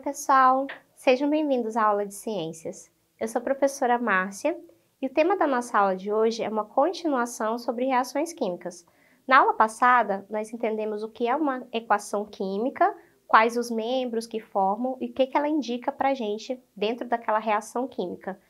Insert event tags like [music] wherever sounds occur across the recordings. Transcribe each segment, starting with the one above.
pessoal! Sejam bem-vindos à aula de ciências. Eu sou a professora Márcia e o tema da nossa aula de hoje é uma continuação sobre reações químicas. Na aula passada, nós entendemos o que é uma equação química, quais os membros que formam e o que, que ela indica para a gente dentro daquela reação química.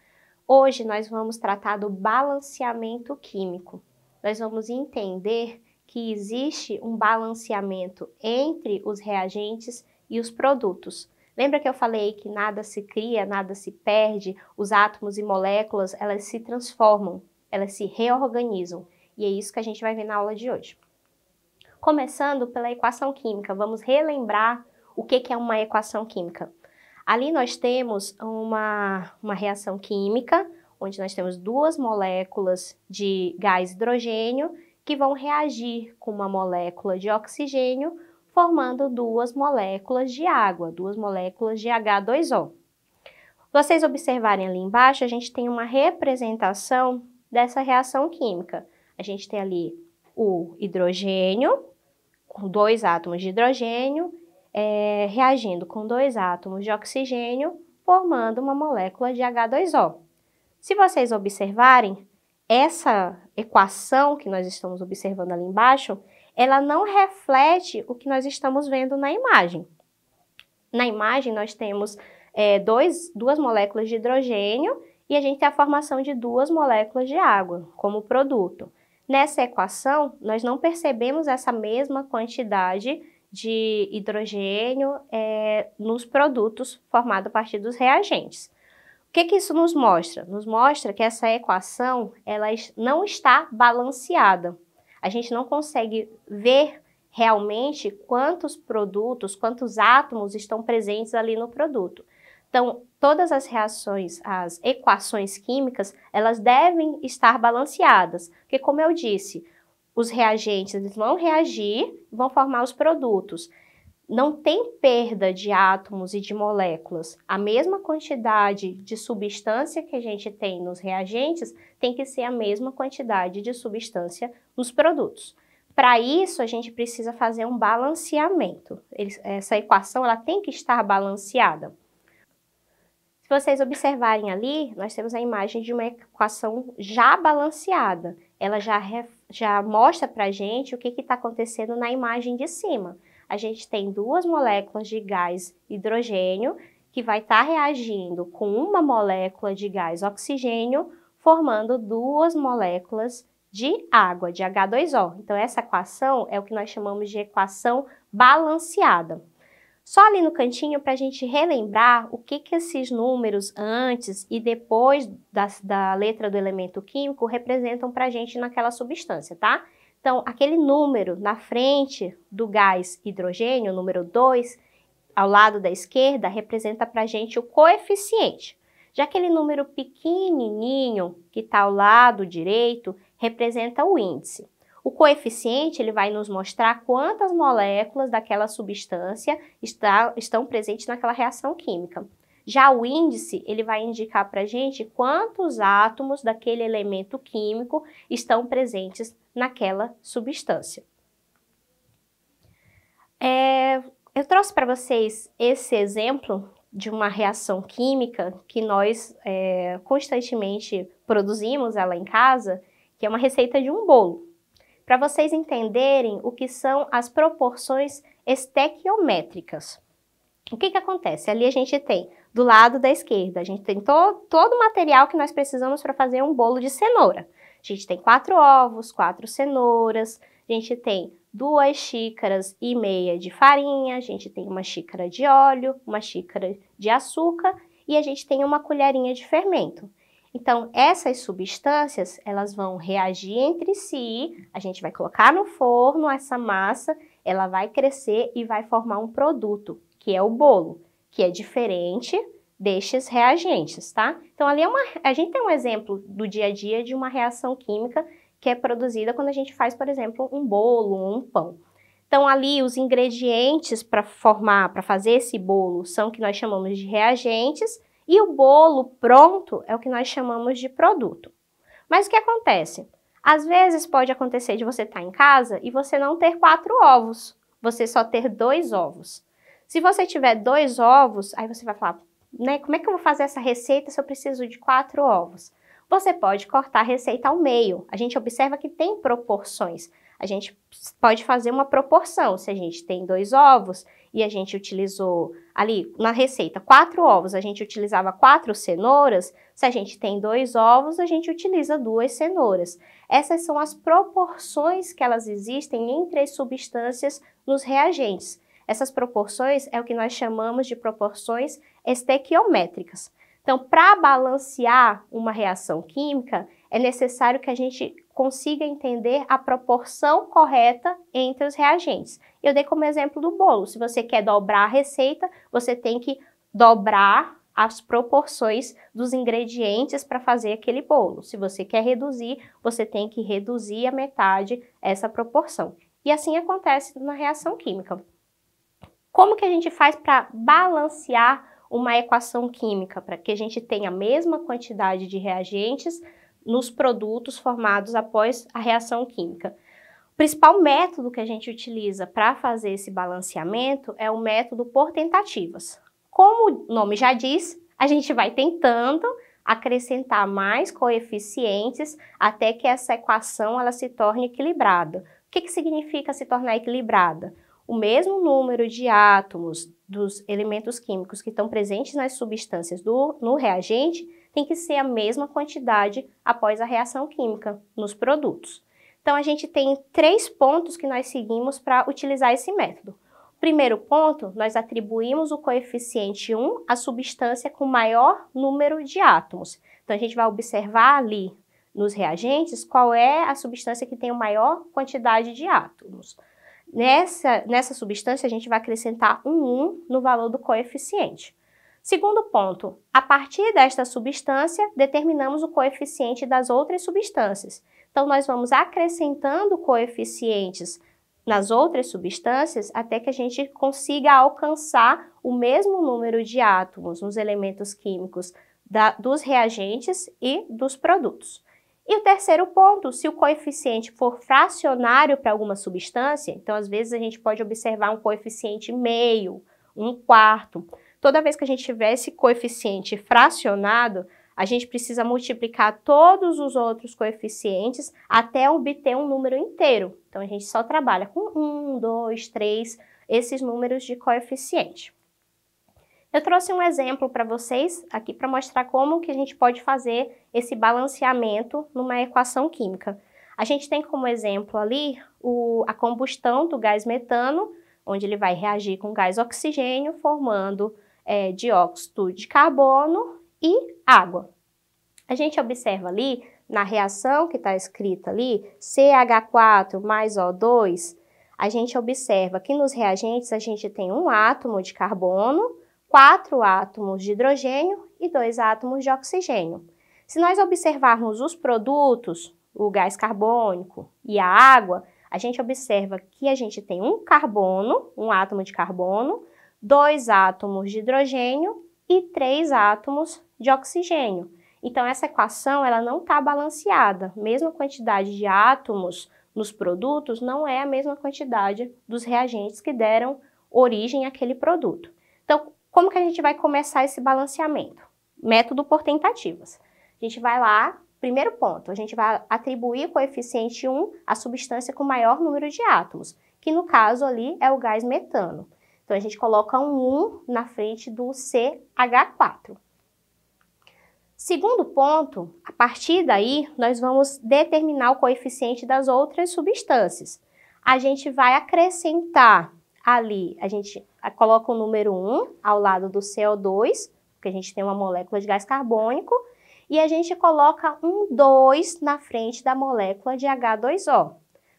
Hoje nós vamos tratar do balanceamento químico. Nós vamos entender que existe um balanceamento entre os reagentes e os produtos. Lembra que eu falei que nada se cria, nada se perde, os átomos e moléculas, elas se transformam, elas se reorganizam. E é isso que a gente vai ver na aula de hoje. Começando pela equação química, vamos relembrar o que, é uma equação química. Ali nós temos uma, uma reação química, onde nós temos duas moléculas de gás hidrogênio que vão reagir com uma molécula de oxigênio formando duas moléculas de água, duas moléculas de H2O. Vocês observarem ali embaixo, a gente tem uma representação dessa reação química. A gente tem ali o hidrogênio, com dois átomos de hidrogênio, é, reagindo com dois átomos de oxigênio, formando uma molécula de H2O. Se vocês observarem, essa equação que nós estamos observando ali embaixo, ela não reflete o que nós estamos vendo na imagem. Na imagem, nós temos é, dois, duas moléculas de hidrogênio e a gente tem a formação de duas moléculas de água como produto. Nessa equação, nós não percebemos essa mesma quantidade de hidrogênio é, nos produtos formados a partir dos reagentes. O que, que, isso nos mostra? Nos mostra que essa equação ela não está balanceada a gente não consegue ver realmente quantos produtos, quantos átomos estão presentes ali no produto. Então, todas as reações, as equações químicas, elas devem estar balanceadas, porque como eu disse, os reagentes vão reagir, vão formar os produtos não tem perda de átomos e de moléculas. A mesma quantidade de substância que a gente tem nos reagentes tem que ser a mesma quantidade de substância nos produtos. Para isso, a gente precisa fazer um balanceamento. Essa equação ela tem que estar balanceada. Se vocês observarem ali, nós temos a imagem de uma equação já balanceada. Ela já, já mostra para a gente o que está acontecendo na imagem de cima a gente tem duas moléculas de gás hidrogênio que vai estar tá reagindo com uma molécula de gás oxigênio, formando duas moléculas de água, de H2O. Então, essa equação é o que nós chamamos de equação balanceada. Só ali no cantinho para a gente relembrar o que, que esses números antes e depois da, da letra do elemento químico representam para a gente naquela substância, tá? Então, aquele número na frente do gás hidrogênio, número 2, ao lado da esquerda, representa para a gente o coeficiente. Já aquele número pequenininho que está ao lado direito representa o índice. O coeficiente ele vai nos mostrar quantas moléculas daquela substância está, estão presentes naquela reação química. Já o índice, ele vai indicar para a gente quantos átomos daquele elemento químico estão presentes naquela substância. É, eu trouxe para vocês esse exemplo de uma reação química que nós é, constantemente produzimos ela em casa, que é uma receita de um bolo. Para vocês entenderem o que são as proporções estequiométricas. O que, que acontece? Ali a gente tem do lado da esquerda. A gente tem to todo o material que nós precisamos para fazer um bolo de cenoura. A gente tem quatro ovos, quatro cenouras, a gente tem duas xícaras e meia de farinha, a gente tem uma xícara de óleo, uma xícara de açúcar e a gente tem uma colherinha de fermento. Então, essas substâncias, elas vão reagir entre si, a gente vai colocar no forno essa massa, ela vai crescer e vai formar um produto, que é o bolo que é diferente destes reagentes, tá? Então, ali é uma, a gente tem um exemplo do dia a dia de uma reação química que é produzida quando a gente faz, por exemplo, um bolo, um pão. Então, ali os ingredientes para formar, para fazer esse bolo, são o que nós chamamos de reagentes, e o bolo pronto é o que nós chamamos de produto. Mas o que acontece? Às vezes pode acontecer de você estar tá em casa e você não ter quatro ovos, você só ter dois ovos. Se você tiver dois ovos, aí você vai falar, né, como é que eu vou fazer essa receita se eu preciso de quatro ovos? Você pode cortar a receita ao meio. A gente observa que tem proporções. A gente pode fazer uma proporção. Se a gente tem dois ovos e a gente utilizou ali na receita quatro ovos, a gente utilizava quatro cenouras. Se a gente tem dois ovos, a gente utiliza duas cenouras. Essas são as proporções que elas existem entre as substâncias nos reagentes. Essas proporções é o que nós chamamos de proporções estequiométricas. Então, para balancear uma reação química, é necessário que a gente consiga entender a proporção correta entre os reagentes. Eu dei como exemplo do bolo. Se você quer dobrar a receita, você tem que dobrar as proporções dos ingredientes para fazer aquele bolo. Se você quer reduzir, você tem que reduzir a metade essa proporção. E assim acontece na reação química. Como que a gente faz para balancear uma equação química para que a gente tenha a mesma quantidade de reagentes nos produtos formados após a reação química? O principal método que a gente utiliza para fazer esse balanceamento é o método por tentativas. Como o nome já diz, a gente vai tentando acrescentar mais coeficientes até que essa equação ela se torne equilibrada. O que, que significa se tornar equilibrada? o mesmo número de átomos dos elementos químicos que estão presentes nas substâncias do, no reagente tem que ser a mesma quantidade após a reação química nos produtos. Então, a gente tem três pontos que nós seguimos para utilizar esse método. Primeiro ponto, nós atribuímos o coeficiente 1 à substância com maior número de átomos. Então, a gente vai observar ali nos reagentes qual é a substância que tem a maior quantidade de átomos. Nessa, nessa substância, a gente vai acrescentar um 1 no valor do coeficiente. Segundo ponto, a partir desta substância, determinamos o coeficiente das outras substâncias. Então, nós vamos acrescentando coeficientes nas outras substâncias até que a gente consiga alcançar o mesmo número de átomos nos elementos químicos da, dos reagentes e dos produtos. E o terceiro ponto, se o coeficiente for fracionário para alguma substância, então às vezes a gente pode observar um coeficiente meio, um quarto. Toda vez que a gente tiver esse coeficiente fracionado, a gente precisa multiplicar todos os outros coeficientes até obter um número inteiro. Então a gente só trabalha com um, dois, três, esses números de coeficiente. Eu trouxe um exemplo para vocês aqui para mostrar como que a gente pode fazer esse balanceamento numa equação química. A gente tem como exemplo ali o, a combustão do gás metano, onde ele vai reagir com gás oxigênio, formando é, dióxido de carbono e água. A gente observa ali na reação que está escrita ali, CH4 mais O2, a gente observa que nos reagentes a gente tem um átomo de carbono quatro átomos de hidrogênio e dois átomos de oxigênio. Se nós observarmos os produtos, o gás carbônico e a água, a gente observa que a gente tem um carbono, um átomo de carbono, dois átomos de hidrogênio e três átomos de oxigênio. Então, essa equação ela não está balanceada. Mesma quantidade de átomos nos produtos não é a mesma quantidade dos reagentes que deram origem àquele produto. Então, como que a gente vai começar esse balanceamento? Método por tentativas. A gente vai lá, primeiro ponto, a gente vai atribuir coeficiente 1 à substância com maior número de átomos, que no caso ali é o gás metano. Então a gente coloca um 1 na frente do CH4. Segundo ponto, a partir daí nós vamos determinar o coeficiente das outras substâncias. A gente vai acrescentar ali, a gente coloca o número 1 ao lado do CO2, porque a gente tem uma molécula de gás carbônico, e a gente coloca um 2 na frente da molécula de H2O.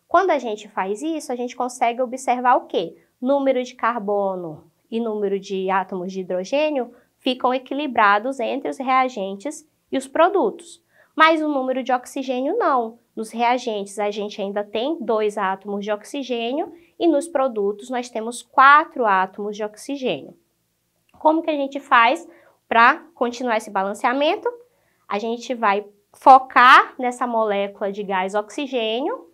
Quando a gente faz isso, a gente consegue observar o quê? Número de carbono e número de átomos de hidrogênio ficam equilibrados entre os reagentes e os produtos. Mas o número de oxigênio não. Nos reagentes a gente ainda tem dois átomos de oxigênio e nos produtos nós temos quatro átomos de oxigênio. Como que a gente faz para continuar esse balanceamento? A gente vai focar nessa molécula de gás oxigênio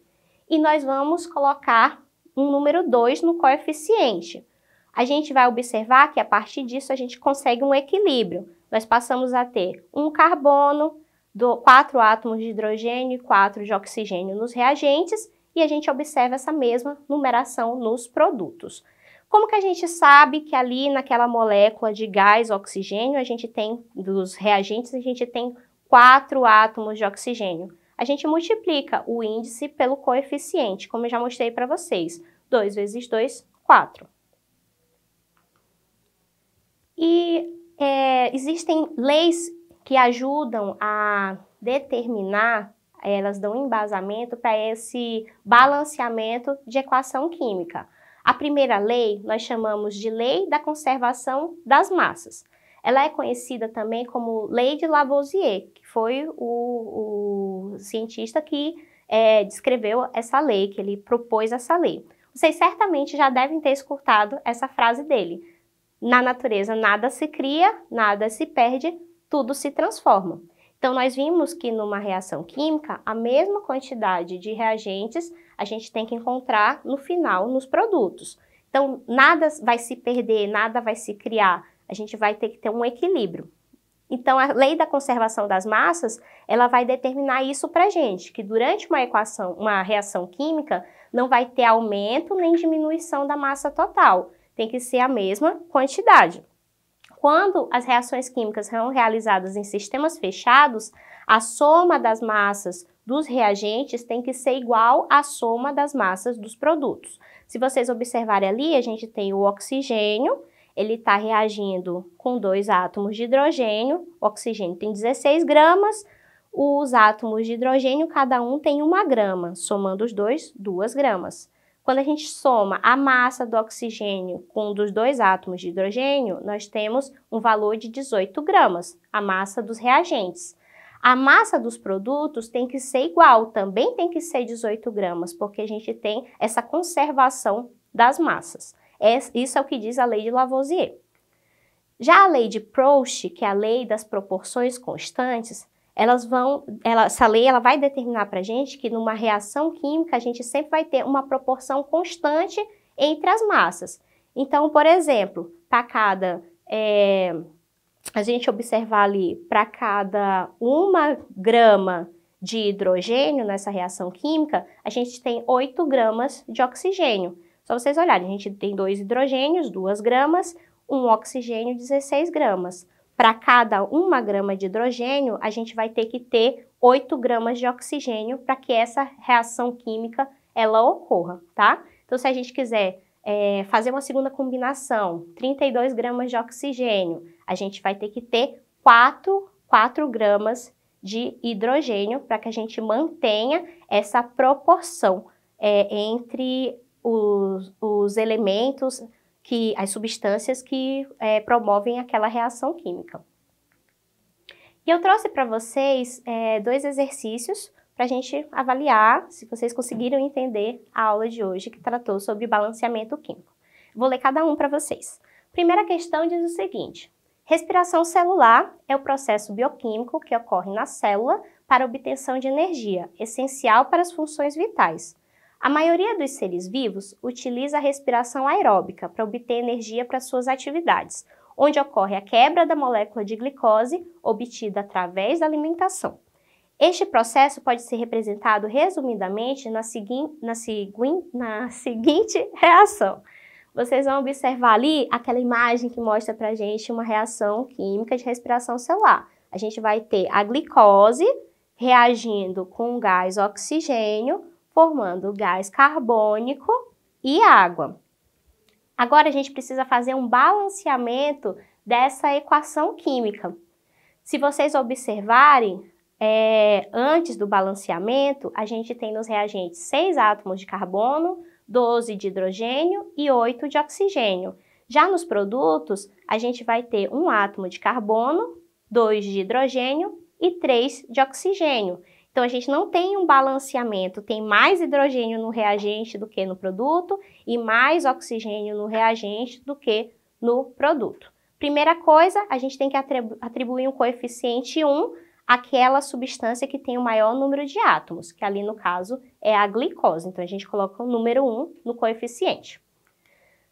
e nós vamos colocar um número 2 no coeficiente. A gente vai observar que a partir disso a gente consegue um equilíbrio. Nós passamos a ter um carbono, quatro átomos de hidrogênio e quatro de oxigênio nos reagentes e a gente observa essa mesma numeração nos produtos. Como que a gente sabe que ali naquela molécula de gás oxigênio a gente tem, dos reagentes, a gente tem quatro átomos de oxigênio? A gente multiplica o índice pelo coeficiente, como eu já mostrei para vocês. 2 vezes 2, 4. E é, existem leis que ajudam a determinar elas dão embasamento para esse balanceamento de equação química. A primeira lei nós chamamos de Lei da Conservação das Massas. Ela é conhecida também como Lei de Lavoisier, que foi o, o cientista que é, descreveu essa lei, que ele propôs essa lei. Vocês certamente já devem ter escutado essa frase dele. Na natureza, nada se cria, nada se perde, tudo se transforma. Então, nós vimos que numa reação química, a mesma quantidade de reagentes a gente tem que encontrar no final nos produtos. Então, nada vai se perder, nada vai se criar, a gente vai ter que ter um equilíbrio. Então, a lei da conservação das massas, ela vai determinar isso para gente, que durante uma equação, uma reação química, não vai ter aumento nem diminuição da massa total. Tem que ser a mesma quantidade. Quando as reações químicas são realizadas em sistemas fechados, a soma das massas dos reagentes tem que ser igual à soma das massas dos produtos. Se vocês observarem ali, a gente tem o oxigênio, ele está reagindo com dois átomos de hidrogênio, o oxigênio tem 16 gramas, os átomos de hidrogênio, cada um tem uma grama, somando os dois, duas gramas. Quando a gente soma a massa do oxigênio com um dos dois átomos de hidrogênio, nós temos um valor de 18 gramas, a massa dos reagentes. A massa dos produtos tem que ser igual, também tem que ser 18 gramas, porque a gente tem essa conservação das massas. É, isso é o que diz a lei de Lavoisier. Já a lei de Proust, que é a lei das proporções constantes, elas vão, ela, essa lei ela vai determinar para a gente que numa reação química a gente sempre vai ter uma proporção constante entre as massas. Então, por exemplo, para cada, é, a gente observar ali, para cada uma grama de hidrogênio nessa reação química, a gente tem 8 gramas de oxigênio. Só vocês olharem, a gente tem dois hidrogênios, 2 gramas, um oxigênio, 16 gramas para cada uma grama de hidrogênio, a gente vai ter que ter 8 gramas de oxigênio para que essa reação química ela ocorra, tá? Então, se a gente quiser é, fazer uma segunda combinação, 32 gramas de oxigênio, a gente vai ter que ter 4, 4 gramas de hidrogênio para que a gente mantenha essa proporção é, entre os, os elementos que as substâncias que é, promovem aquela reação química. E eu trouxe para vocês é, dois exercícios para a gente avaliar se vocês conseguiram entender a aula de hoje que tratou sobre balanceamento químico. Vou ler cada um para vocês. Primeira questão diz o seguinte: respiração celular é o processo bioquímico que ocorre na célula para obtenção de energia, essencial para as funções vitais. A maioria dos seres vivos utiliza a respiração aeróbica para obter energia para suas atividades, onde ocorre a quebra da molécula de glicose obtida através da alimentação. Este processo pode ser representado resumidamente na, segui na, segui na [laughs] seguinte reação. Vocês vão observar ali aquela imagem que mostra para gente uma reação química de respiração celular. A gente vai ter a glicose reagindo com o gás oxigênio, formando gás carbônico e água. Agora a gente precisa fazer um balanceamento dessa equação química. Se vocês observarem, é, antes do balanceamento, a gente tem nos reagentes 6 átomos de carbono, 12 de hidrogênio e 8 de oxigênio. Já nos produtos, a gente vai ter um átomo de carbono, 2 de hidrogênio e 3 de oxigênio. Então a gente não tem um balanceamento, tem mais hidrogênio no reagente do que no produto e mais oxigênio no reagente do que no produto. Primeira coisa, a gente tem que atribuir um coeficiente 1 àquela substância que tem o maior número de átomos, que ali no caso é a glicose. Então a gente coloca o número 1 no coeficiente.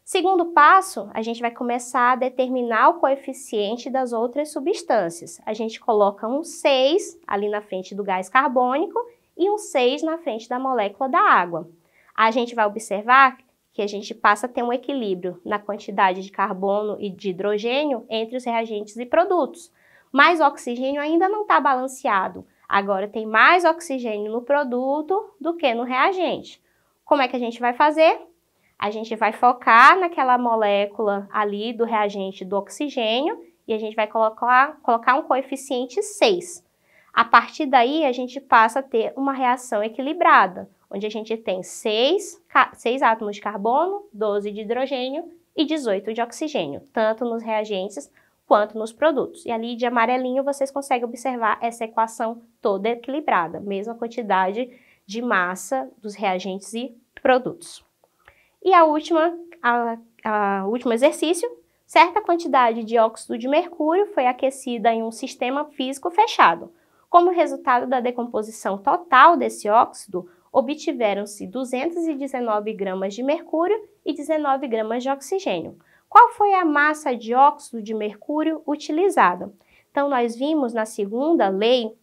Segundo passo, a gente vai começar a determinar o coeficiente das outras substâncias. A gente coloca um 6 ali na frente do gás carbônico e um 6 na frente da molécula da água. A gente vai observar que a gente passa a ter um equilíbrio na quantidade de carbono e de hidrogênio entre os reagentes e produtos. Mas o oxigênio ainda não está balanceado. Agora tem mais oxigênio no produto do que no reagente. Como é que a gente vai fazer? A gente vai focar naquela molécula ali do reagente do oxigênio e a gente vai colocar, colocar um coeficiente 6. A partir daí, a gente passa a ter uma reação equilibrada, onde a gente tem 6, 6 átomos de carbono, 12 de hidrogênio e 18 de oxigênio, tanto nos reagentes quanto nos produtos. E ali de amarelinho vocês conseguem observar essa equação toda equilibrada, mesma quantidade de massa dos reagentes e produtos. E a última, a, a último exercício, certa quantidade de óxido de mercúrio foi aquecida em um sistema físico fechado. Como resultado da decomposição total desse óxido, obtiveram-se 219 gramas de mercúrio e 19 gramas de oxigênio. Qual foi a massa de óxido de mercúrio utilizada? Então, nós vimos na segunda lei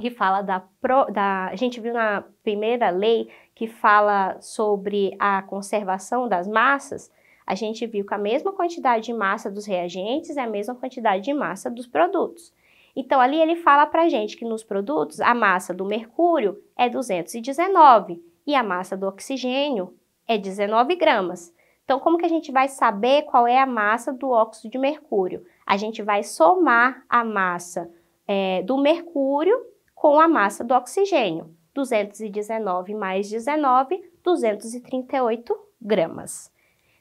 que fala da, pro, da. A gente viu na primeira lei que fala sobre a conservação das massas, a gente viu que a mesma quantidade de massa dos reagentes é a mesma quantidade de massa dos produtos. Então, ali ele fala para gente que nos produtos a massa do mercúrio é 219 e a massa do oxigênio é 19 gramas. Então, como que a gente vai saber qual é a massa do óxido de mercúrio? A gente vai somar a massa é, do mercúrio com a massa do oxigênio, 219 mais 19, 238 gramas.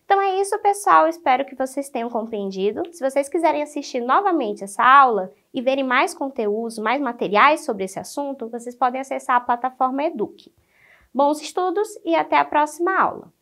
Então é isso, pessoal. Espero que vocês tenham compreendido. Se vocês quiserem assistir novamente essa aula e verem mais conteúdos, mais materiais sobre esse assunto, vocês podem acessar a plataforma Eduque. Bons estudos e até a próxima aula!